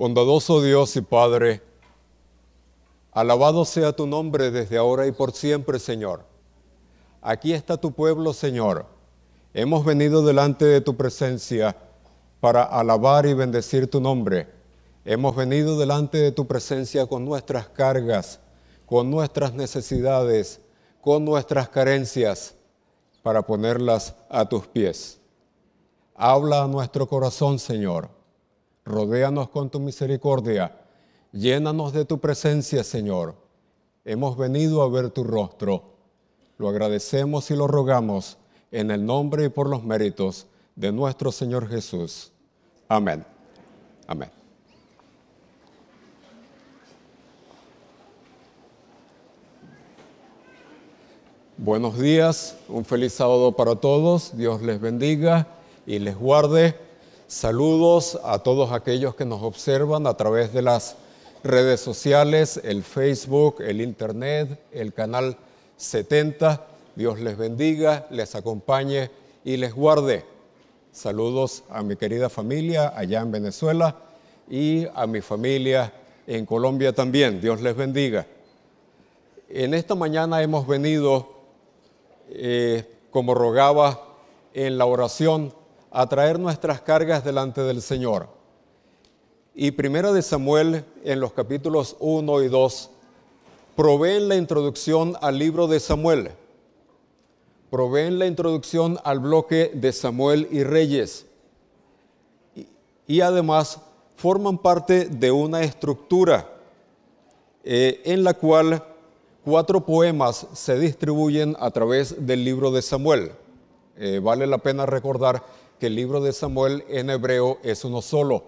Bondadoso Dios y Padre, alabado sea tu nombre desde ahora y por siempre, Señor. Aquí está tu pueblo, Señor. Hemos venido delante de tu presencia para alabar y bendecir tu nombre. Hemos venido delante de tu presencia con nuestras cargas, con nuestras necesidades, con nuestras carencias, para ponerlas a tus pies. Habla a nuestro corazón, Señor Rodéanos con tu misericordia. Llénanos de tu presencia, Señor. Hemos venido a ver tu rostro. Lo agradecemos y lo rogamos en el nombre y por los méritos de nuestro Señor Jesús. Amén. Amén. Buenos días, un feliz sábado para todos. Dios les bendiga y les guarde. Saludos a todos aquellos que nos observan a través de las redes sociales, el Facebook, el Internet, el canal 70. Dios les bendiga, les acompañe y les guarde. Saludos a mi querida familia allá en Venezuela y a mi familia en Colombia también. Dios les bendiga. En esta mañana hemos venido, eh, como rogaba en la oración, a traer nuestras cargas delante del Señor. Y Primera de Samuel, en los capítulos 1 y 2, proveen la introducción al libro de Samuel, proveen la introducción al bloque de Samuel y Reyes, y, además forman parte de una estructura eh, en la cual cuatro poemas se distribuyen a través del libro de Samuel. Eh, vale la pena recordar que el libro de Samuel en hebreo es uno solo.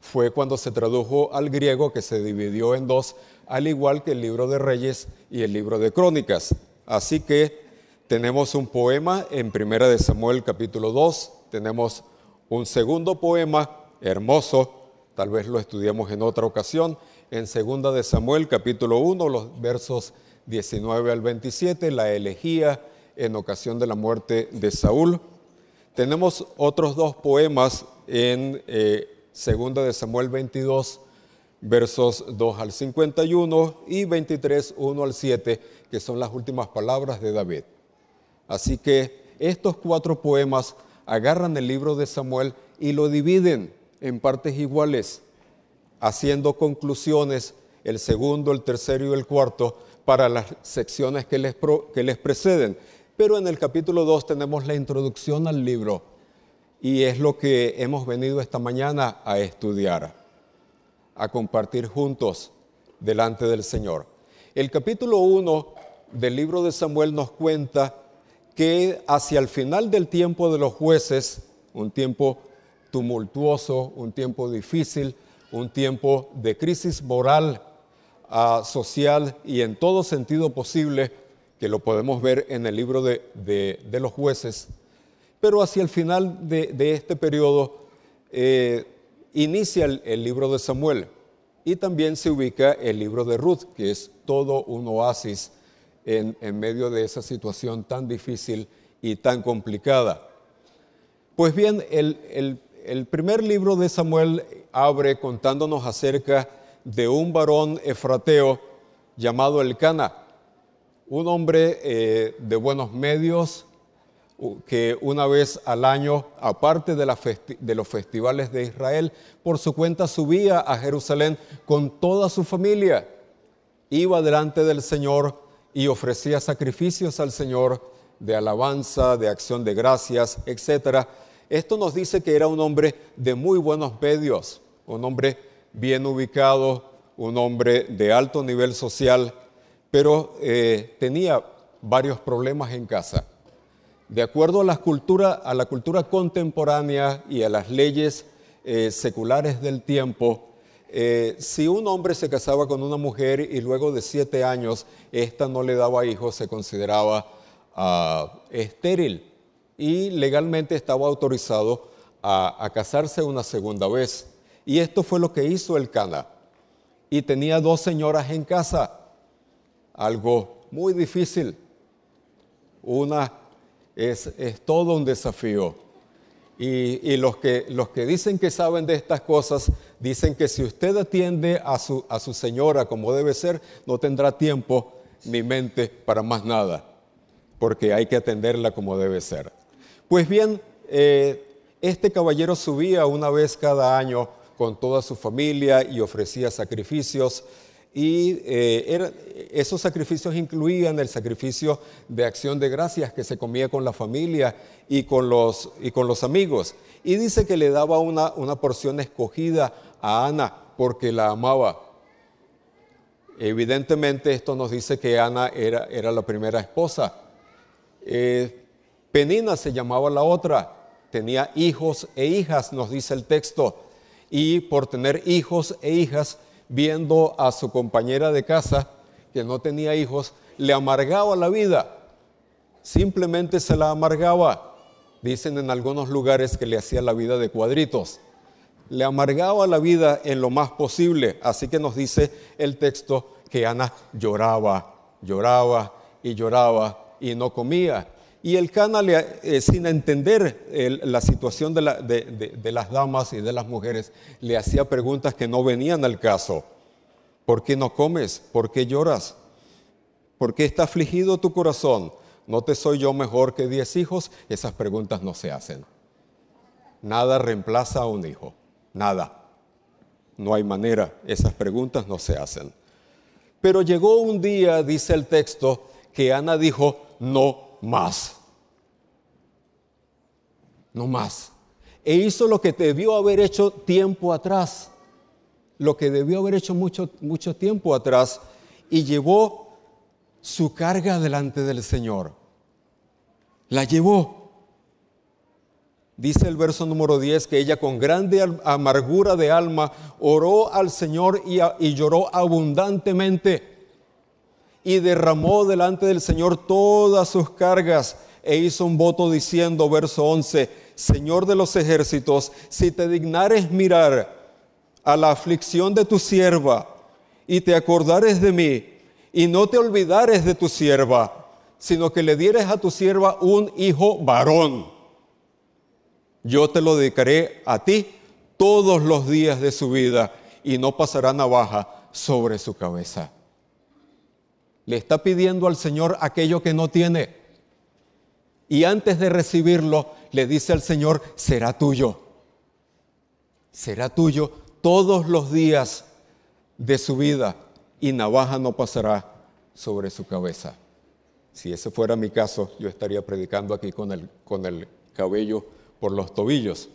Fue cuando se tradujo al griego que se dividió en dos, al igual que el libro de Reyes y el libro de Crónicas. Así que tenemos un poema en Primera de Samuel capítulo 2, tenemos un segundo poema hermoso, tal vez lo estudiamos en otra ocasión, en Segunda de Samuel capítulo 1, los versos 19 al 27, la elegía en ocasión de la muerte de Saúl. Tenemos otros dos poemas en eh, segunda de Samuel 22, versos 2 al 51 y 23, 1 al 7, que son las últimas palabras de David. Así que estos cuatro poemas agarran el libro de Samuel y lo dividen en partes iguales, haciendo conclusiones el segundo, el tercero y el cuarto para las secciones que les preceden. Pero en el capítulo 2 tenemos la introducción al libro y es lo que hemos venido esta mañana a estudiar, a compartir juntos delante del Señor. El capítulo 1 del libro de Samuel nos cuenta que hacia el final del tiempo de los jueces, un tiempo tumultuoso, un tiempo difícil, un tiempo de crisis moral, ah, social y en todo sentido posible, que lo podemos ver en el libro de, los jueces, pero hacia el final de, este periodo eh, inicia el, libro de Samuel y también se ubica el libro de Ruth, que es todo un oasis en, medio de esa situación tan difícil y tan complicada. Pues bien, el, el primer libro de Samuel abre contándonos acerca de un varón efrateo llamado Elcana, un hombre eh, de buenos medios que una vez al año, aparte de, de los festivales de Israel, por su cuenta subía a Jerusalén con toda su familia, iba delante del Señor y ofrecía sacrificios al Señor de alabanza, de acción de gracias, etc. Esto nos dice que era un hombre de muy buenos medios, un hombre bien ubicado, un hombre de alto nivel social, pero eh, tenía varios problemas en casa. De acuerdo a la cultura, a la cultura contemporánea y a las leyes eh, seculares del tiempo, eh, si un hombre se casaba con una mujer y luego de siete años ésta no le daba hijos, se consideraba ah, estéril y legalmente estaba autorizado a, a, casarse una segunda vez. Y esto fue lo que hizo el Cana. Y tenía dos señoras en casa algo muy difícil. Una es, todo un desafío. Y, los, que, los que dicen que saben de estas cosas dicen que si usted atiende a su, señora como debe ser, no tendrá tiempo ni mente para más nada, porque hay que atenderla como debe ser. Pues bien, eh, este caballero subía una vez cada año con toda su familia y ofrecía sacrificios y eh, esos sacrificios incluían el sacrificio de acción de gracias que se comía con la familia y con los, y con los amigos. Y dice que le daba una, una porción escogida a Ana porque la amaba. Evidentemente esto nos dice que Ana era, era la primera esposa. Eh, Penina se llamaba la otra, tenía hijos e hijas, nos dice el texto. Y por tener hijos e hijas, viendo a su compañera de casa, que no tenía hijos, le amargaba la vida. Simplemente se la amargaba. Dicen en algunos lugares que le hacía la vida de cuadritos. Le amargaba la vida en lo más posible. Así que nos dice el texto que Ana lloraba, lloraba y lloraba y no comía. Y el Cana, eh, sin entender la situación de, de, las damas y de las mujeres, le hacía preguntas que no venían al caso. ¿Por qué no comes? ¿Por qué lloras? ¿Por qué está afligido tu corazón? ¿No te soy yo mejor que diez hijos? Esas preguntas no se hacen. Nada reemplaza a un hijo. Nada. No hay manera. Esas preguntas no se hacen. Pero llegó un día, dice el texto, que Ana dijo, no más. No más. E hizo lo que debió haber hecho tiempo atrás. Lo que debió haber hecho mucho, mucho tiempo atrás. Y llevó su carga delante del Señor. La llevó. Dice el verso número 10 que ella con grande amargura de alma oró al Señor y, y lloró abundantemente y derramó delante del Señor todas sus cargas e hizo un voto diciendo, verso 11, Señor de los ejércitos, si te dignares mirar a la aflicción de tu sierva y te acordares de mí y no te olvidares de tu sierva, sino que le dieres a tu sierva un hijo varón, yo te lo dedicaré a ti todos los días de su vida y no pasará navaja sobre su cabeza le está pidiendo al Señor aquello que no tiene. Y antes de recibirlo, le dice al Señor, será tuyo. Será tuyo todos los días de su vida y navaja no pasará sobre su cabeza. Si ese fuera mi caso, yo estaría predicando aquí con el, con el cabello por los tobillos.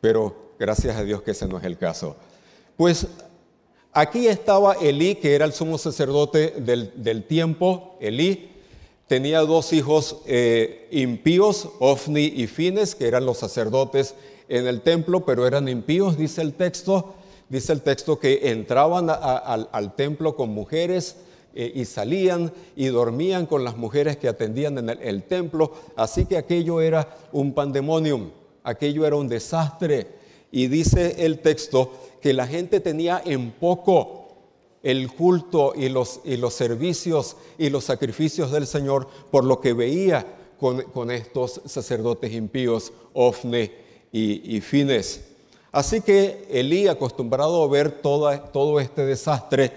Pero gracias a Dios que ese no es el caso. Pues Aquí estaba Elí, que era el sumo sacerdote del, tiempo. Elí tenía dos hijos eh, impíos, Ofni y Fines, que eran los sacerdotes en el templo, pero eran impíos, dice el texto. Dice el texto que entraban al, templo con mujeres eh, y salían y dormían con las mujeres que atendían en el templo. Así que aquello era un pandemonium, aquello era un desastre. Y dice el texto que la gente tenía en poco el culto y los, y los servicios y los sacrificios del Señor por lo que veía con, estos sacerdotes impíos, Ofne y, Fines. Así que Elí, acostumbrado a ver todo este desastre,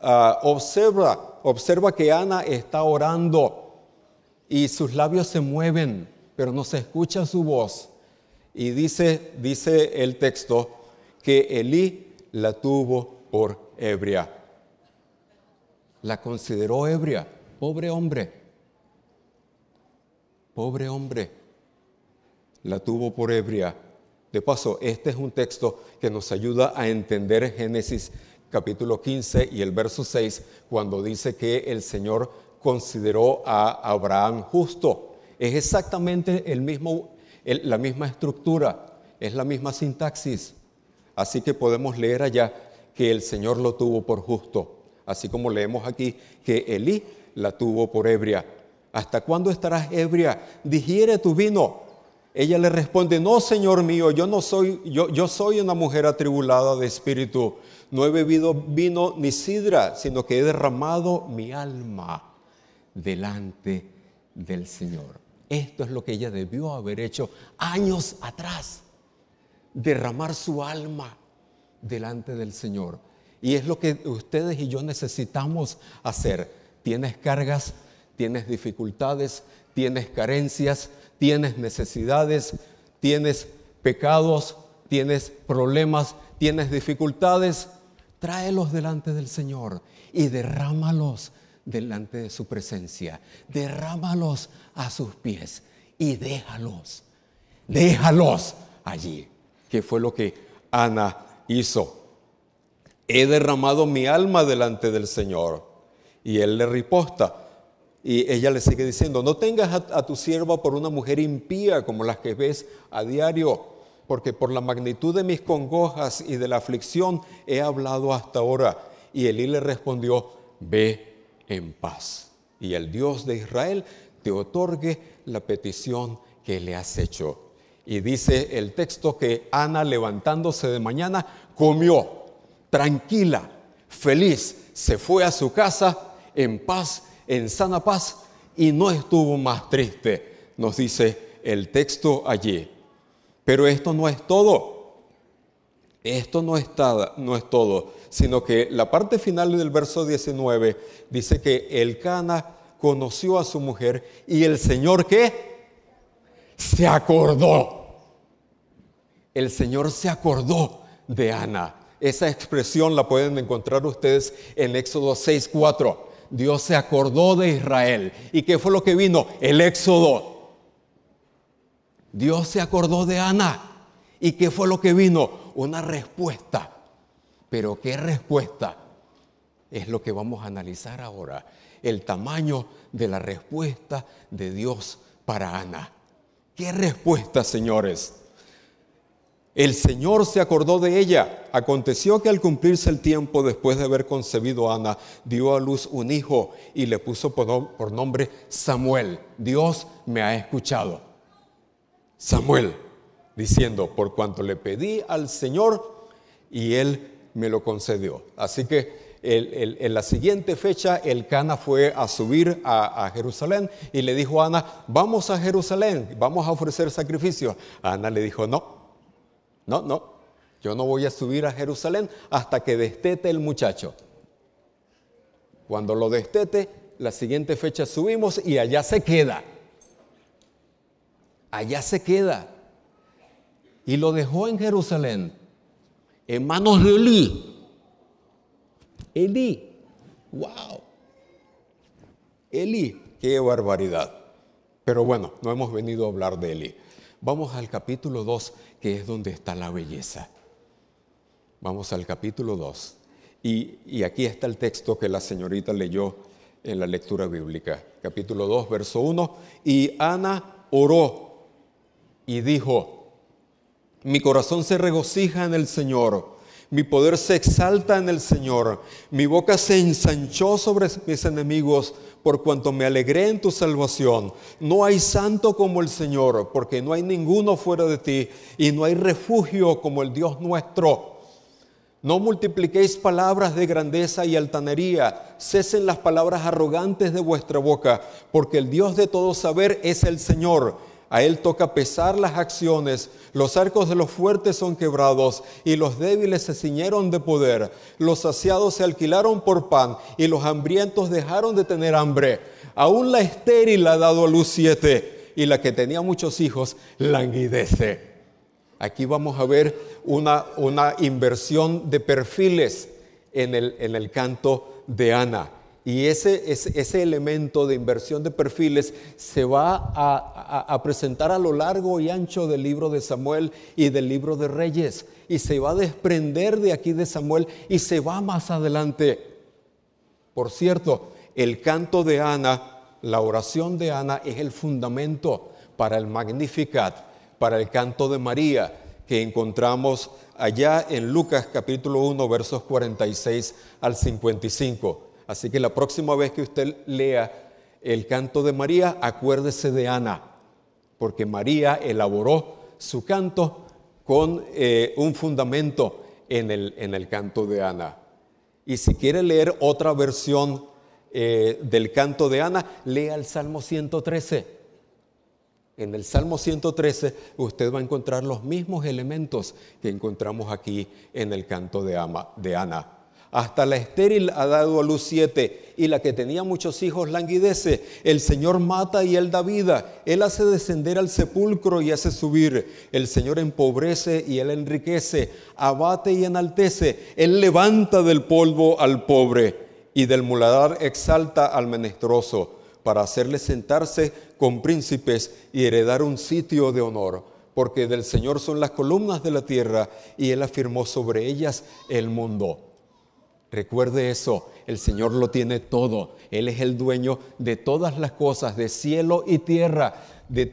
ah, observa, observa que Ana está orando y sus labios se mueven, pero no se escucha su voz. Y dice, dice el texto, que Elí la tuvo por ebria. La consideró ebria. Pobre hombre. Pobre hombre. La tuvo por ebria. De paso, este es un texto que nos ayuda a entender Génesis capítulo 15 y el verso 6, cuando dice que el Señor consideró a Abraham justo. Es exactamente el mismo, la misma estructura, es la misma sintaxis. Así que podemos leer allá que el Señor lo tuvo por justo, así como leemos aquí que Elí la tuvo por ebria. ¿Hasta cuándo estarás ebria? Digiere tu vino. Ella le responde, no, Señor mío, yo no soy, yo, yo soy una mujer atribulada de espíritu. No he bebido vino ni sidra, sino que he derramado mi alma delante del Señor. Esto es lo que ella debió haber hecho años atrás derramar su alma delante del Señor. Y es lo que ustedes y yo necesitamos hacer. Tienes cargas, tienes dificultades, tienes carencias, tienes necesidades, tienes pecados, tienes problemas, tienes dificultades. Tráelos delante del Señor y derrámalos delante de su presencia. Derrámalos a sus pies y déjalos. Déjalos allí que fue lo que Ana hizo. He derramado mi alma delante del Señor. Y él le riposta. Y ella le sigue diciendo, no tengas a, tu sierva por una mujer impía como las que ves a diario, porque por la magnitud de mis congojas y de la aflicción he hablado hasta ahora. Y Elí le respondió, ve en paz. Y el Dios de Israel te otorgue la petición que le has hecho. Y dice el texto que Ana levantándose de mañana comió, tranquila, feliz, se fue a su casa en paz, en sana paz, y no estuvo más triste, nos dice el texto allí. Pero esto no es todo. Esto no, está, no es todo, sino que la parte final del verso 19 dice que el Cana conoció a su mujer y el Señor que se acordó el Señor se acordó de Ana. Esa expresión la pueden encontrar ustedes en Éxodo 6.4. Dios se acordó de Israel. ¿Y qué fue lo que vino? El Éxodo. Dios se acordó de Ana. ¿Y qué fue lo que vino? Una respuesta. Pero ¿qué respuesta? Es lo que vamos a analizar ahora. El tamaño de la respuesta de Dios para Ana. ¿Qué respuesta, señores? El Señor se acordó de ella. Aconteció que al cumplirse el tiempo después de haber concebido a Ana, dio a luz un hijo y le puso por nombre Samuel. Dios me ha escuchado. Samuel, diciendo, por cuanto le pedí al Señor y él me lo concedió. Así que en la siguiente fecha, el Cana fue a subir a, Jerusalén y le dijo a Ana, vamos a Jerusalén, vamos a ofrecer sacrificio. Ana le dijo, no, no, no, yo no voy a subir a Jerusalén hasta que destete el muchacho. Cuando lo destete, la siguiente fecha subimos y allá se queda. Allá se queda. Y lo dejó en Jerusalén, en manos de Elí. Elí, wow. Elí, qué barbaridad. Pero bueno, no hemos venido a hablar de Elí. Vamos al capítulo 2, que es donde está la belleza. Vamos al capítulo 2. Y, aquí está el texto que la señorita leyó en la lectura bíblica. Capítulo 2, verso 1. Y Ana oró y dijo, mi corazón se regocija en el Señor mi poder se exalta en el Señor, mi boca se ensanchó sobre mis enemigos, por cuanto me alegré en tu salvación. No hay santo como el Señor, porque no hay ninguno fuera de ti, y no hay refugio como el Dios nuestro. No multipliquéis palabras de grandeza y altanería, cesen las palabras arrogantes de vuestra boca, porque el Dios de todo saber es el Señor a Él toca pesar las acciones, los arcos de los fuertes son quebrados y los débiles se ciñeron de poder, los saciados se alquilaron por pan y los hambrientos dejaron de tener hambre. Aún la estéril ha dado a luz siete y la que tenía muchos hijos languidece. Aquí vamos a ver una, inversión de perfiles en el canto de Ana y ese, elemento de inversión de perfiles se va a, a, presentar a lo largo y ancho del libro de Samuel y del libro de Reyes. Y se va a desprender de aquí de Samuel y se va más adelante. Por cierto, el canto de Ana, la oración de Ana es el fundamento para el Magnificat, para el canto de María, que encontramos allá en Lucas capítulo 1, versos 46 al 55. Así que la próxima vez que usted lea el canto de María, acuérdese de Ana, porque María elaboró su canto con eh, un fundamento en el, canto de Ana. Y si quiere leer otra versión eh, del canto de Ana, lea el Salmo 113. En el Salmo 113 usted va a encontrar los mismos elementos que encontramos aquí en el canto de Ana. Hasta la estéril ha dado a luz siete, y la que tenía muchos hijos languidece. El Señor mata y él da vida. Él hace descender al sepulcro y hace subir. El Señor empobrece y él enriquece. Abate y enaltece. Él levanta del polvo al pobre y del muladar exalta al menestroso, para hacerle sentarse con príncipes y heredar un sitio de honor porque del Señor son las columnas de la tierra y Él afirmó sobre ellas el mundo. Recuerde eso, el Señor lo tiene todo. Él es el dueño de todas las cosas, de cielo y tierra, de,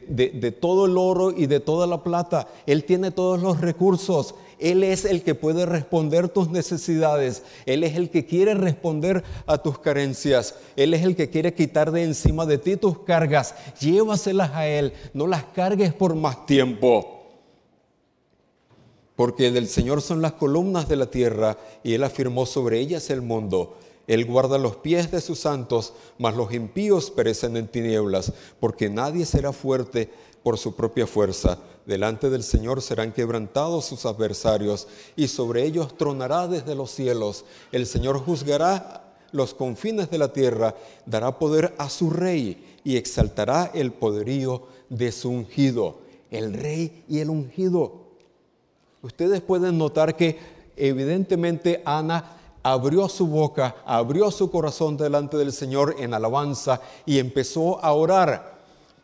todo el oro y de toda la plata. Él tiene todos los recursos. Él es el que puede responder tus necesidades. Él es el que quiere responder a tus carencias. Él es el que quiere quitar de encima de ti tus cargas. Llévaselas a Él. No las cargues por más tiempo porque del Señor son las columnas de la tierra, y Él afirmó sobre ellas el mundo. Él guarda los pies de sus santos, mas los impíos perecen en tinieblas, porque nadie será fuerte por su propia fuerza. Delante del Señor serán quebrantados sus adversarios, y sobre ellos tronará desde los cielos. El Señor juzgará los confines de la tierra, dará poder a su rey y exaltará el poderío de su ungido, el rey y el ungido ustedes pueden notar que evidentemente Ana abrió su boca, abrió su corazón delante del Señor en alabanza y empezó a orar.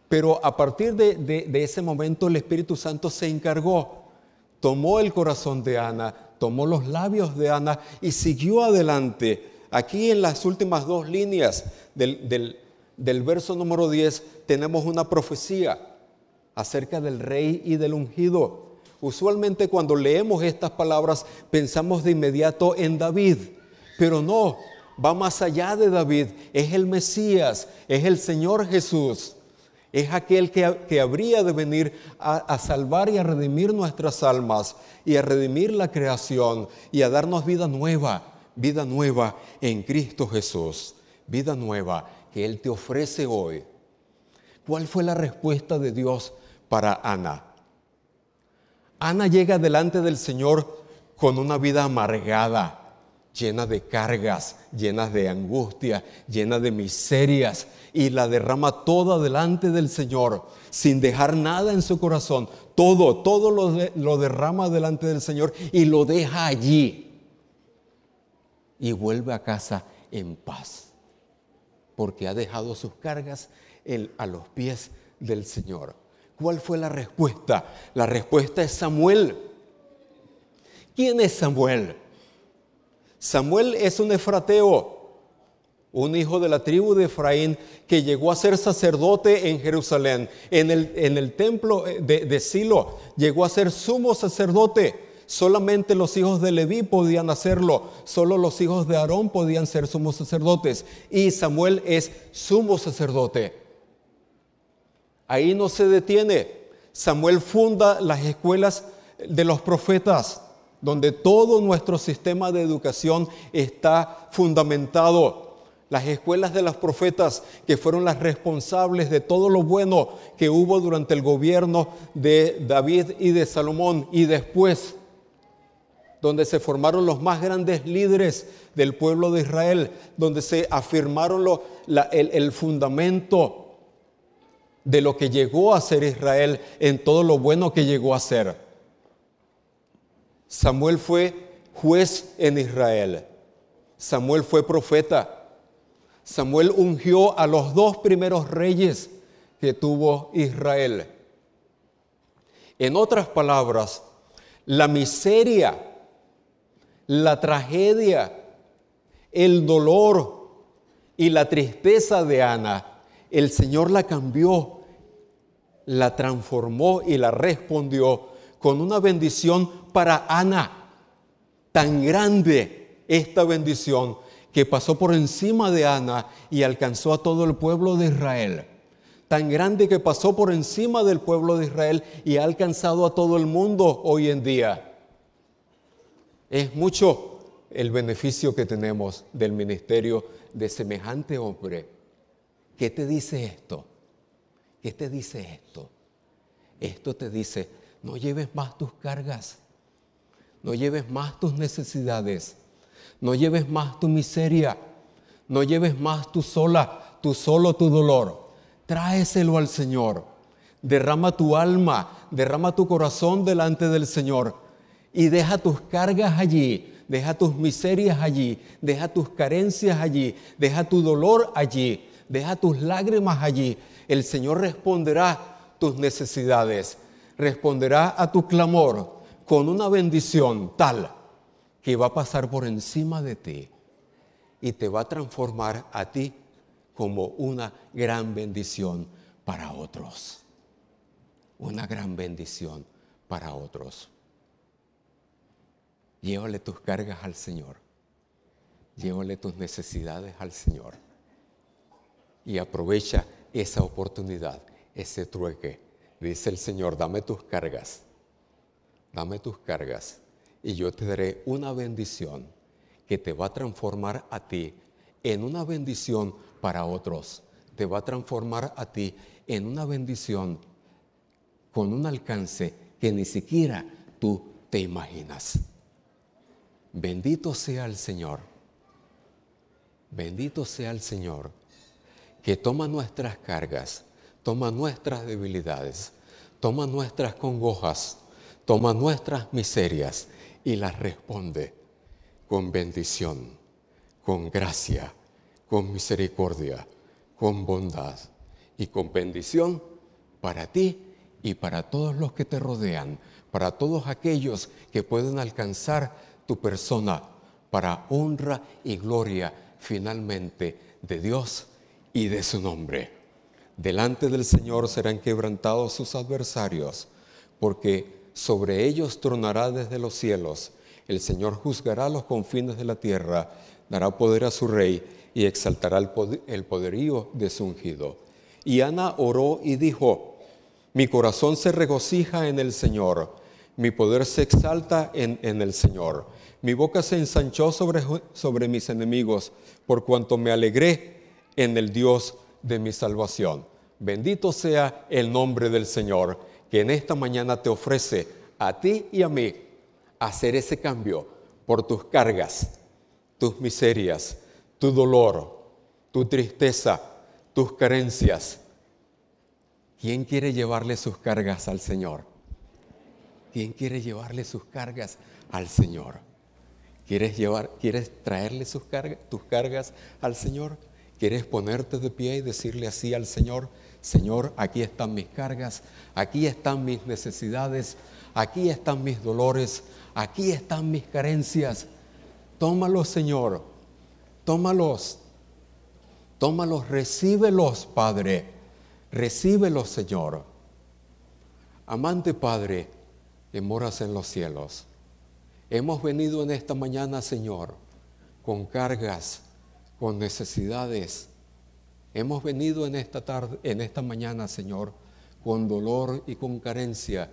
Pero a partir de, ese momento el Espíritu Santo se encargó, tomó el corazón de Ana, tomó los labios de Ana y siguió adelante. Aquí en las últimas dos líneas del, del verso número 10 tenemos una profecía acerca del rey y del ungido. Usualmente cuando leemos estas palabras pensamos de inmediato en David, pero no, va más allá de David, es el Mesías, es el Señor Jesús, es aquel que, habría de venir a, a salvar y a redimir nuestras almas y a redimir la creación y a darnos vida nueva, vida nueva en Cristo Jesús, vida nueva que Él te ofrece hoy. ¿Cuál fue la respuesta de Dios para Ana? Ana llega delante del Señor con una vida amargada, llena de cargas, llena de angustia, llena de miserias, y la derrama toda delante del Señor, sin dejar nada en su corazón. Todo, todo lo, derrama delante del Señor y lo deja allí. Y vuelve a casa en paz, porque ha dejado sus cargas a los pies del Señor. ¿Cuál fue la respuesta? La respuesta es Samuel. ¿Quién es Samuel? Samuel es un efrateo, un hijo de la tribu de Efraín que llegó a ser sacerdote en Jerusalén, en el, en el templo eh, de, Silo, llegó a ser sumo sacerdote. Solamente los hijos de Leví podían hacerlo, solo los hijos de Aarón podían ser sumo sacerdotes. Y Samuel es sumo sacerdote. Ahí no se detiene. Samuel funda las escuelas de los profetas, donde todo nuestro sistema de educación está fundamentado. Las escuelas de los profetas, que fueron las responsables de todo lo bueno que hubo durante el gobierno de David y de Salomón y después donde se formaron los más grandes líderes del pueblo de Israel, donde se afirmaron el fundamento de lo que llegó a ser Israel, en todo lo bueno que llegó a ser. Samuel fue juez en Israel. Samuel fue profeta. Samuel ungió a los dos primeros reyes que tuvo Israel. En otras palabras, la miseria, la tragedia, el dolor y la tristeza de Ana el Señor la cambió, la transformó y la respondió con una bendición para Ana. Tan grande esta bendición que pasó por encima de Ana y alcanzó a todo el pueblo de Israel. Tan grande que pasó por encima del pueblo de Israel y ha alcanzado a todo el mundo hoy en día. Es mucho el beneficio que tenemos del ministerio de semejante hombre. ¿Qué te dice esto? ¿Qué te dice esto? Esto te dice, no lleves más tus cargas, no lleves más tus necesidades, no lleves más tu miseria, no lleves más tu sola, tu solo, tu dolor. Tráeselo al Señor. Derrama tu alma, derrama tu corazón delante del Señor y deja tus cargas allí, deja tus miserias allí, deja tus carencias allí, deja tu dolor allí deja tus lágrimas allí. El Señor responderá tus necesidades, responderá a tu clamor con una bendición tal que va a pasar por encima de ti y te va a transformar a ti como una gran bendición para otros. Una gran bendición para otros. Llévale tus cargas al Señor. Llévale tus necesidades al Señor y aprovecha esa oportunidad, ese trueque. Dice el Señor, dame tus cargas, dame tus cargas y yo te daré una bendición que te va a transformar a ti en una bendición para otros. Te va a transformar a ti en una bendición con un alcance que ni siquiera tú te imaginas. Bendito sea el Señor. Bendito sea el Señor que toma nuestras cargas, toma nuestras debilidades, toma nuestras congojas, toma nuestras miserias y las responde con bendición, con gracia, con misericordia, con bondad y con bendición para ti y para todos los que te rodean, para todos aquellos que pueden alcanzar tu persona para honra y gloria finalmente de Dios y de su nombre. Delante del Señor serán quebrantados sus adversarios, porque sobre ellos tronará desde los cielos. El Señor juzgará los confines de la tierra, dará poder a su rey y exaltará el poderío de su ungido. Y Ana oró y dijo, mi corazón se regocija en el Señor, mi poder se exalta en, el Señor, mi boca se ensanchó sobre, sobre mis enemigos, por cuanto me alegré en el Dios de mi salvación. Bendito sea el nombre del Señor, que en esta mañana te ofrece a ti y a mí hacer ese cambio por tus cargas, tus miserias, tu dolor, tu tristeza, tus carencias. ¿Quién quiere llevarle sus cargas al Señor? ¿Quién quiere llevarle sus cargas al Señor? ¿Quieres, llevar, quieres traerle sus cargas, tus cargas al Señor? ¿Quieres ponerte de pie y decirle así al Señor? Señor, aquí están mis cargas, aquí están mis necesidades, aquí están mis dolores, aquí están mis carencias. Tómalos, Señor, tómalos, tómalos, recíbelos, Padre, recíbelos, Señor. Amante Padre, que moras en los cielos, hemos venido en esta mañana, Señor, con cargas, con necesidades. Hemos venido en esta tarde, en esta mañana, Señor, con dolor y con carencia,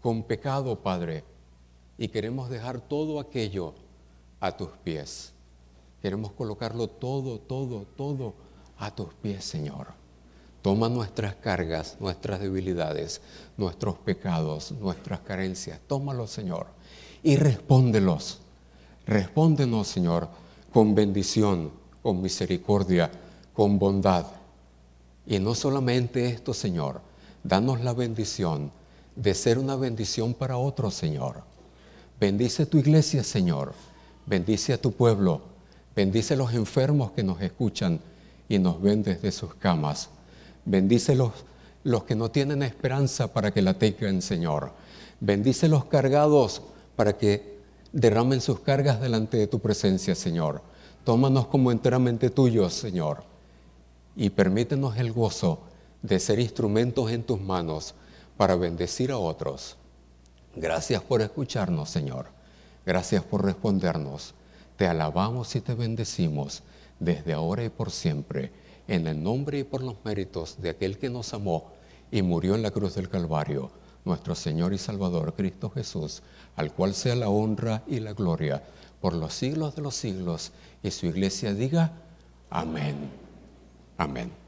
con pecado, Padre, y queremos dejar todo aquello a tus pies. Queremos colocarlo todo, todo, todo a tus pies, Señor. Toma nuestras cargas, nuestras debilidades, nuestros pecados, nuestras carencias. tómalo Señor, y respóndelos. Respóndenos, Señor, con bendición con misericordia, con bondad. Y no solamente esto, Señor, danos la bendición de ser una bendición para otros, Señor. Bendice tu iglesia, Señor. Bendice a tu pueblo. Bendice a los enfermos que nos escuchan y nos ven desde sus camas. Bendice los, los que no tienen esperanza para que la tengan, Señor. Bendice los cargados para que derramen sus cargas delante de tu presencia, Señor. Tómanos como enteramente tuyos, Señor, y permítenos el gozo de ser instrumentos en tus manos para bendecir a otros. Gracias por escucharnos, Señor. Gracias por respondernos. Te alabamos y te bendecimos desde ahora y por siempre, en el nombre y por los méritos de aquel que nos amó y murió en la cruz del Calvario, nuestro Señor y Salvador Cristo Jesús, al cual sea la honra y la gloria por los siglos de los siglos y su iglesia diga, amén, amén.